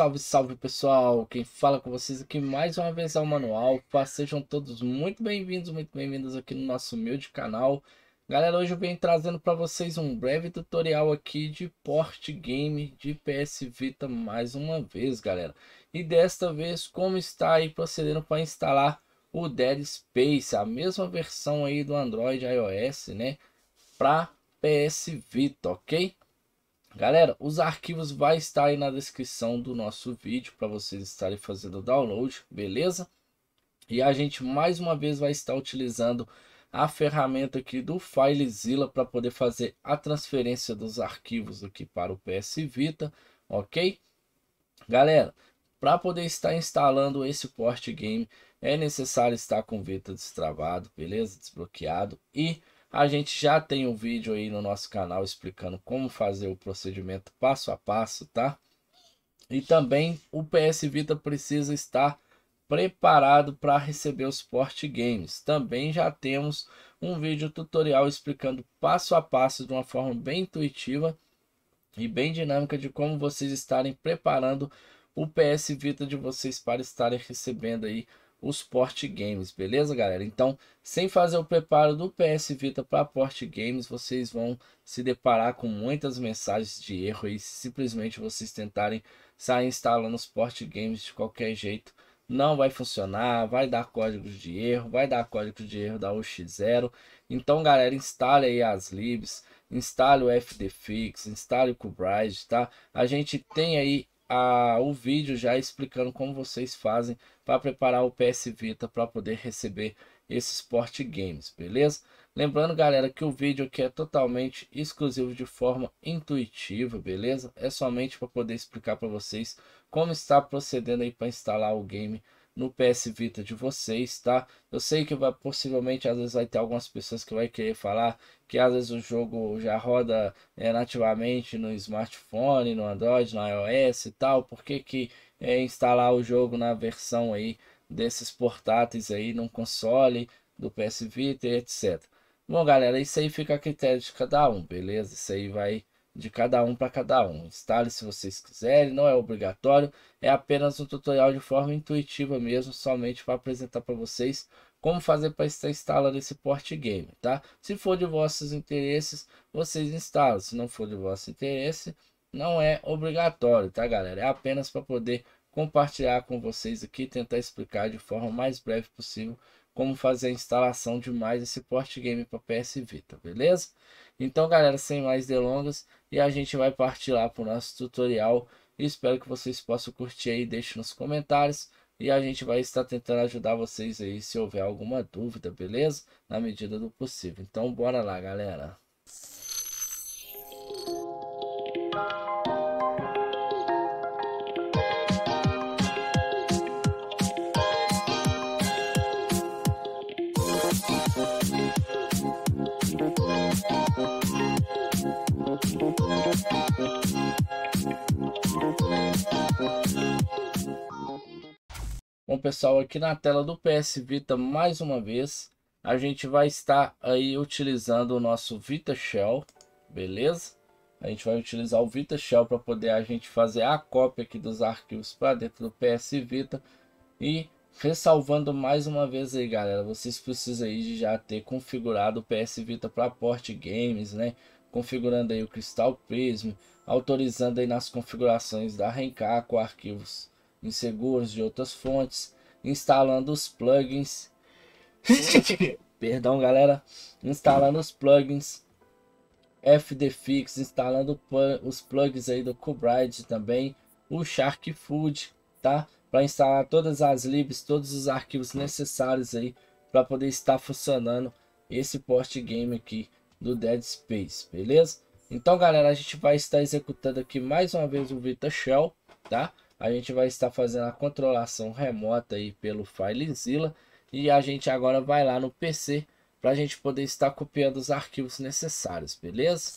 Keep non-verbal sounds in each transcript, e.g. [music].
Salve, salve pessoal! Quem fala com vocês aqui mais uma vez é o Manual. Sejam todos muito bem-vindos, muito bem-vindos aqui no nosso humilde canal. Galera, hoje eu venho trazendo para vocês um breve tutorial aqui de port game de PS Vita mais uma vez, galera. E desta vez, como está aí procedendo para instalar o Dead Space, a mesma versão aí do Android iOS, né? Para PS Vita, ok? Galera, os arquivos vai estar aí na descrição do nosso vídeo para vocês estarem fazendo o download, beleza? E a gente mais uma vez vai estar utilizando a ferramenta aqui do FileZilla para poder fazer a transferência dos arquivos aqui para o PS Vita, ok? Galera, para poder estar instalando esse port game é necessário estar com o Vita destravado, beleza? Desbloqueado e a gente já tem um vídeo aí no nosso canal explicando como fazer o procedimento passo a passo, tá? E também o PS Vita precisa estar preparado para receber os port games. Também já temos um vídeo tutorial explicando passo a passo de uma forma bem intuitiva e bem dinâmica de como vocês estarem preparando o PS Vita de vocês para estarem recebendo aí os Port Games, beleza, galera? Então, sem fazer o preparo do PS Vita para Port Games, vocês vão se deparar com muitas mensagens de erro e simplesmente vocês tentarem sair instalando os Port Games de qualquer jeito, não vai funcionar, vai dar códigos de erro, vai dar código de erro da UX0. Então, galera, instale aí as libs, instale o FDFix, instale o Kubride, tá? A gente tem aí a, o vídeo já explicando como vocês fazem para preparar o PS Vita para poder receber esses Sport games, beleza? Lembrando, galera, que o vídeo aqui é totalmente exclusivo de forma intuitiva, beleza? É somente para poder explicar para vocês como está procedendo aí para instalar o game no PS Vita de vocês, tá? Eu sei que vai, possivelmente às vezes vai ter algumas pessoas que vai querer falar que às vezes o jogo já roda é, nativamente no smartphone, no Android, no iOS e tal. Por que, que é, instalar o jogo na versão aí desses portáteis aí num console do PS Vita, e etc. Bom, galera, isso aí fica a critério de cada um, beleza? Isso aí vai de cada um para cada um. Instale se vocês quiserem, não é obrigatório, é apenas um tutorial de forma intuitiva mesmo, somente para apresentar para vocês como fazer para estar instalando esse port game, tá? Se for de vossos interesses, vocês instalam, se não for de vosso interesse, não é obrigatório, tá galera? É apenas para poder compartilhar com vocês aqui, tentar explicar de forma mais breve possível como fazer a instalação de mais esse port game para PS Vita, tá beleza? Então, galera, sem mais delongas, e a gente vai partir lá para o nosso tutorial. Espero que vocês possam curtir aí, deixe nos comentários. E a gente vai estar tentando ajudar vocês aí se houver alguma dúvida, beleza? Na medida do possível. Então, bora lá, galera. Bom, pessoal, aqui na tela do PS Vita, tá mais uma vez, a gente vai estar aí utilizando o nosso Vita Shell, beleza? A gente vai utilizar o Vita Shell para poder a gente fazer a cópia aqui dos arquivos para dentro do PS Vita. Tá? E ressalvando mais uma vez aí, galera, vocês precisam aí de já ter configurado o PS Vita tá? para porte games, né? Configurando aí o Crystal Prism, autorizando aí nas configurações da Rencar com arquivos em seguros de outras fontes, instalando os plugins. [laughs] Perdão, galera. Instalando os plugins. FDFix, instalando os plugins aí do Cobride também. O Shark Food, tá? Para instalar todas as libs, todos os arquivos necessários aí para poder estar funcionando esse port game aqui do Dead Space, beleza? Então, galera, a gente vai estar executando aqui mais uma vez o Vita Shell, tá? a gente vai estar fazendo a controlação remota aí pelo FileZilla e a gente agora vai lá no PC para a gente poder estar copiando os arquivos necessários, beleza?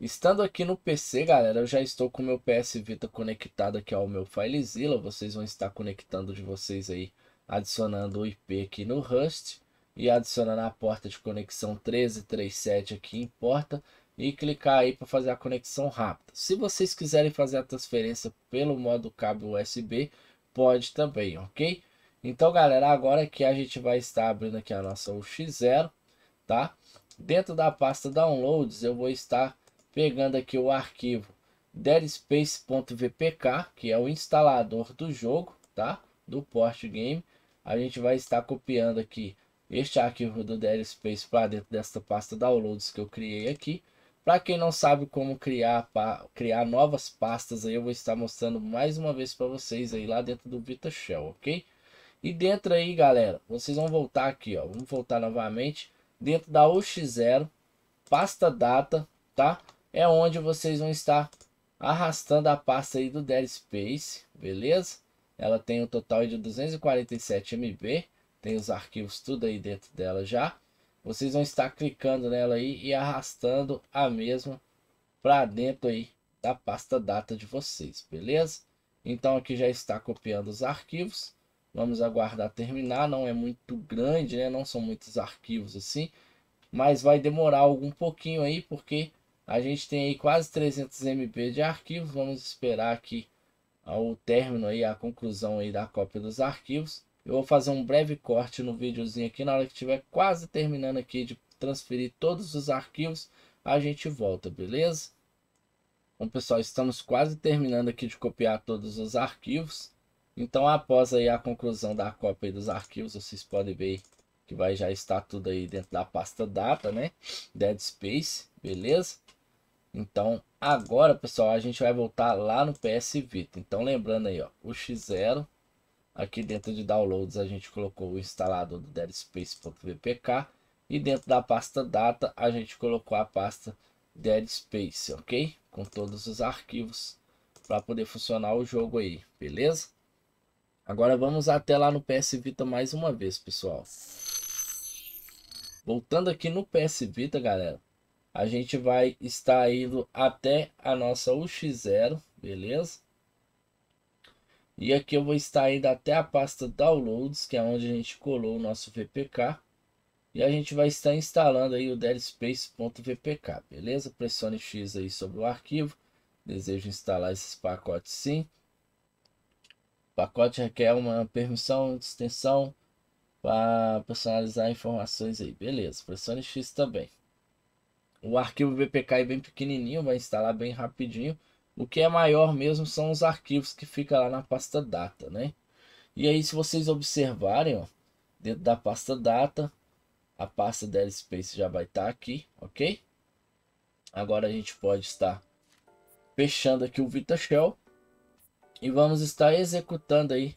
Estando aqui no PC, galera, eu já estou com o meu PS Vita conectado aqui ao meu FileZilla. Vocês vão estar conectando de vocês aí, adicionando o IP aqui no Rust e adicionando a porta de conexão 1337 aqui em porta e clicar aí para fazer a conexão rápida. Se vocês quiserem fazer a transferência pelo modo cabo USB, pode também, ok? Então, galera, agora que a gente vai estar abrindo aqui a nossa UX0, tá? Dentro da pasta Downloads, eu vou estar pegando aqui o arquivo deadspace.vpk, que é o instalador do jogo, tá? Do Port Game. A gente vai estar copiando aqui este arquivo do Dead Space para dentro desta pasta Downloads que eu criei aqui para quem não sabe como criar, criar novas pastas, aí eu vou estar mostrando mais uma vez para vocês aí lá dentro do VitaShell, ok? E dentro aí, galera, vocês vão voltar aqui, ó. Vamos voltar novamente. Dentro da ux 0 pasta data, tá? É onde vocês vão estar arrastando a pasta aí do Dead Space, beleza? Ela tem um total de 247 MB, tem os arquivos tudo aí dentro dela já vocês vão estar clicando nela aí e arrastando a mesma para dentro aí da pasta data de vocês, beleza? Então aqui já está copiando os arquivos. Vamos aguardar terminar, não é muito grande, né? Não são muitos arquivos assim, mas vai demorar algum pouquinho aí porque a gente tem aí quase 300 MB de arquivos. Vamos esperar aqui o término aí, a conclusão aí da cópia dos arquivos eu vou fazer um breve corte no videozinho aqui. Na hora que estiver quase terminando aqui de transferir todos os arquivos, a gente volta, beleza? Bom, pessoal, estamos quase terminando aqui de copiar todos os arquivos. Então, após aí a conclusão da cópia dos arquivos, vocês podem ver que vai já estar tudo aí dentro da pasta data, né? Dead Space, beleza? Então, agora, pessoal, a gente vai voltar lá no PS Vita. Então, lembrando aí, ó, o X0 Aqui dentro de downloads a gente colocou o instalador do deadspace.vpk e dentro da pasta data a gente colocou a pasta Dead Space, ok? Com todos os arquivos para poder funcionar o jogo aí, beleza? Agora vamos até lá no PS Vita mais uma vez, pessoal. Voltando aqui no PS Vita, galera, a gente vai estar indo até a nossa UX0, beleza? E aqui eu vou estar indo até a pasta Downloads, que é onde a gente colou o nosso VPK. E a gente vai estar instalando aí o deadspace.vpk, beleza? Pressione X aí sobre o arquivo. Desejo instalar esses pacotes sim. O pacote requer uma permissão de extensão para personalizar informações aí, beleza? Pressione X também. O arquivo VPK é bem pequenininho, vai instalar bem rapidinho. O que é maior mesmo são os arquivos que fica lá na pasta data, né? E aí, se vocês observarem, ó, dentro da pasta data, a pasta DL Space já vai estar tá aqui, ok? Agora a gente pode estar fechando aqui o VitaShell e vamos estar executando aí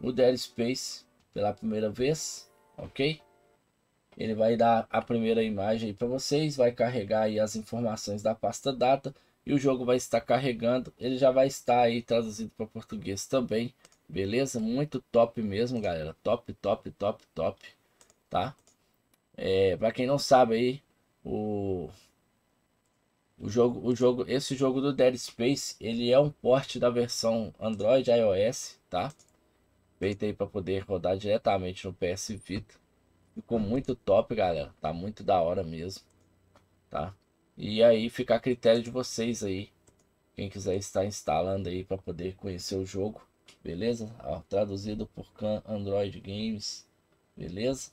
o DL Space pela primeira vez, ok? Ele vai dar a primeira imagem aí para vocês, vai carregar aí as informações da pasta data e o jogo vai estar carregando, ele já vai estar aí traduzido para português também, beleza? Muito top mesmo, galera, top, top, top, top, tá? É, para quem não sabe aí, o o jogo, o jogo, esse jogo do Dead Space, ele é um porte da versão Android iOS, tá? Feito aí para poder rodar diretamente no PS Vita. Ficou muito top, galera. Tá muito da hora mesmo, tá? E aí fica a critério de vocês aí. Quem quiser estar instalando aí para poder conhecer o jogo, beleza? Ó, traduzido por Can Android Games, beleza?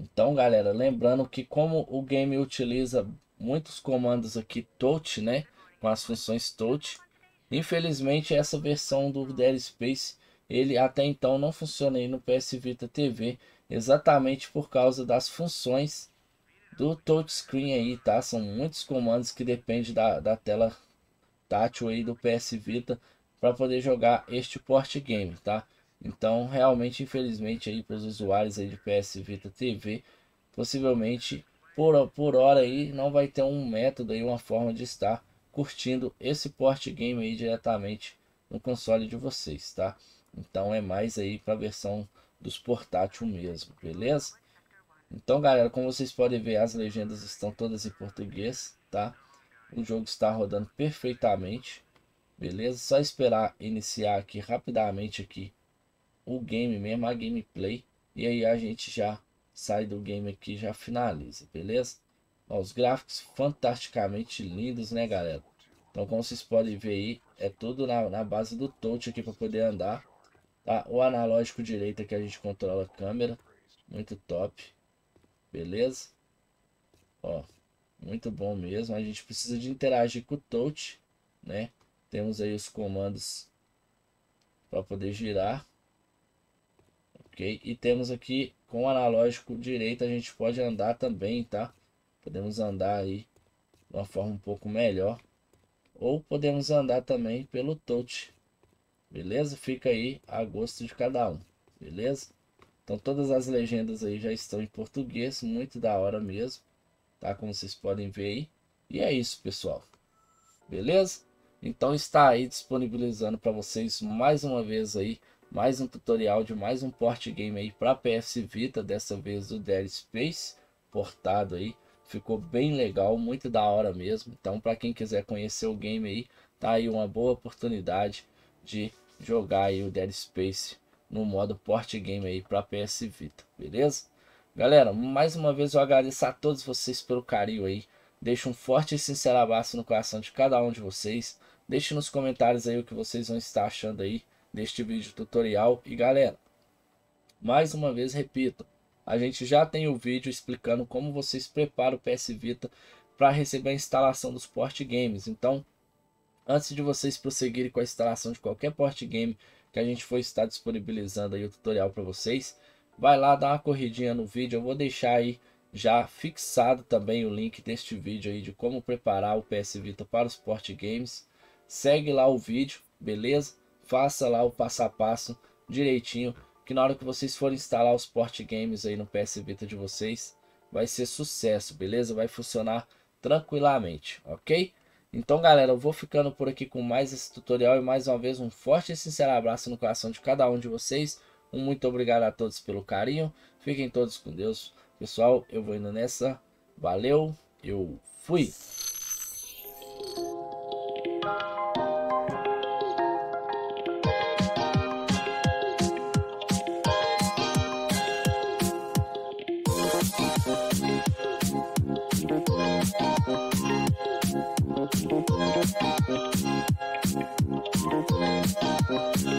Então, galera, lembrando que como o game utiliza muitos comandos aqui touch, né? Com as funções touch. Infelizmente, essa versão do Dead Space, ele até então não funciona aí no PS Vita TV, exatamente por causa das funções do touchscreen aí, tá? São muitos comandos que dependem da, da tela tátil aí do PS Vita para poder jogar este port game, tá? Então, realmente, infelizmente aí para os usuários aí de PS Vita TV, possivelmente por, por hora aí não vai ter um método aí, uma forma de estar curtindo esse port game aí diretamente no console de vocês, tá? Então é mais aí para a versão dos portátil mesmo, beleza? Então, galera, como vocês podem ver, as legendas estão todas em português, tá? O jogo está rodando perfeitamente, beleza? Só esperar iniciar aqui rapidamente aqui o game mesmo, a gameplay. E aí a gente já sai do game aqui já finaliza, beleza? Ó, os gráficos fantasticamente lindos, né, galera? Então, como vocês podem ver aí, é tudo na, na base do touch aqui para poder andar. Tá? O analógico direito é que a gente controla a câmera, muito top. Beleza? Ó, muito bom mesmo. A gente precisa de interagir com o touch, né? Temos aí os comandos para poder girar. Ok? E temos aqui com o analógico direito a gente pode andar também, tá? Podemos andar aí de uma forma um pouco melhor. Ou podemos andar também pelo touch. Beleza? Fica aí a gosto de cada um. Beleza? Então todas as legendas aí já estão em português, muito da hora mesmo, tá? Como vocês podem ver aí. E é isso, pessoal. Beleza? Então está aí disponibilizando para vocês mais uma vez aí, mais um tutorial de mais um port game aí para PS Vita, dessa vez do Dead Space, portado aí. Ficou bem legal, muito da hora mesmo. Então para quem quiser conhecer o game aí, tá aí uma boa oportunidade de jogar aí o Dead Space no modo Port Game aí para PS Vita, beleza? Galera, mais uma vez eu agradeço a todos vocês pelo carinho aí. Deixo um forte e sincero abraço no coração de cada um de vocês. Deixe nos comentários aí o que vocês vão estar achando aí deste vídeo tutorial. E galera, mais uma vez repito, a gente já tem o vídeo explicando como vocês preparam o PS Vita para receber a instalação dos port games. Então, antes de vocês prosseguirem com a instalação de qualquer port game, que a gente foi estar disponibilizando aí o tutorial para vocês. Vai lá, dá uma corridinha no vídeo, eu vou deixar aí já fixado também o link deste vídeo aí de como preparar o PS Vita para os port games. Segue lá o vídeo, beleza? Faça lá o passo a passo direitinho, que na hora que vocês forem instalar os port games aí no PS Vita de vocês, vai ser sucesso, beleza? Vai funcionar tranquilamente, ok? Então, galera, eu vou ficando por aqui com mais esse tutorial e mais uma vez um forte e sincero abraço no coração de cada um de vocês. Um muito obrigado a todos pelo carinho. Fiquem todos com Deus. Pessoal, eu vou indo nessa. Valeu, eu fui! Thank you.